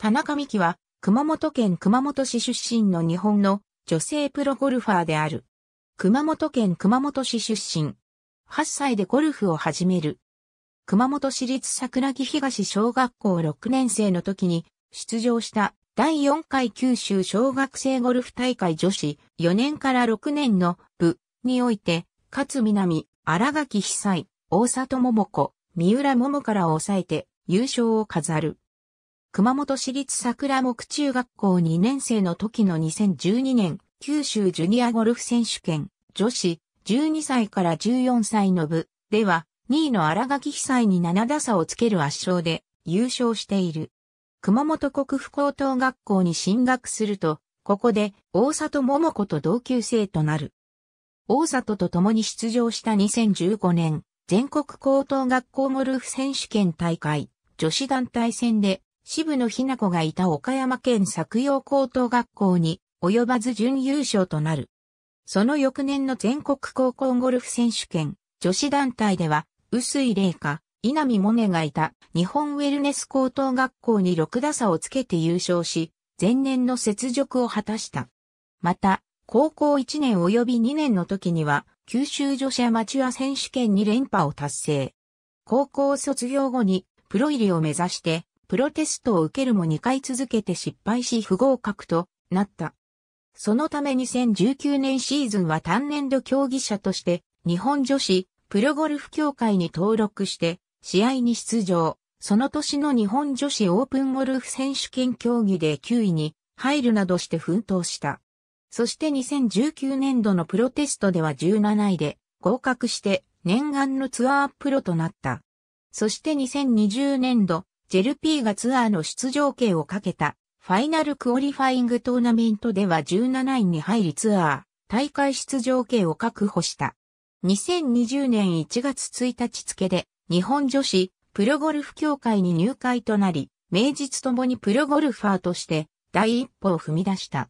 田中美希は、熊本県熊本市出身の日本の女性プロゴルファーである。熊本県熊本市出身。8歳でゴルフを始める。熊本市立桜木東小学校6年生の時に出場した第4回九州小学生ゴルフ大会女子4年から6年の部において、勝南、荒垣被災、大里桃子、三浦桃から抑えて優勝を飾る。熊本市立桜木中学校2年生の時の2012年、九州ジュニアゴルフ選手権、女子、12歳から14歳の部、では、2位の荒垣被災に7打差をつける圧勝で、優勝している。熊本国府高等学校に進学すると、ここで、大里桃子と同級生となる。大里と共に出場した2015年、全国高等学校ゴルフ選手権大会、女子団体戦で渋野日な子がいた岡山県作陽高等学校に及ばず準優勝となる。その翌年の全国高校ゴルフ選手権女子団体では、薄井玲香、稲見萌寧がいた日本ウェルネス高等学校に6打差をつけて優勝し、前年の雪辱を果たした。また、高校1年及び2年の時には、九州女子アマチュア選手権に連覇を達成。高校卒業後にプロ入りを目指してプロテストを受けるも2回続けて失敗し不合格となった。そのため2019年シーズンは単年度競技者として日本女子プロゴルフ協会に登録して試合に出場。その年の日本女子オープンゴルフ選手権競技で9位に入るなどして奮闘した。そして2019年度のプロテストでは17位で合格して念願のツアープロとなった。そして2020年度ジェルピーがツアーの出場権をかけたファイナルクオリファイングトーナメントでは17位に入りツアー、大会出場権を確保した。2020年1月1日付で日本女子プロゴルフ協会に入会となり、名実ともにプロゴルファーとして第一歩を踏み出した。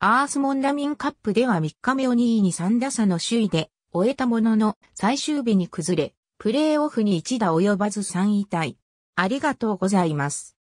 アースモンダミンカップでは3日目を2位に3打差の首位で終えたものの最終日に崩れ、プレーオフに1打及ばず3位タイ。ありがとうございます。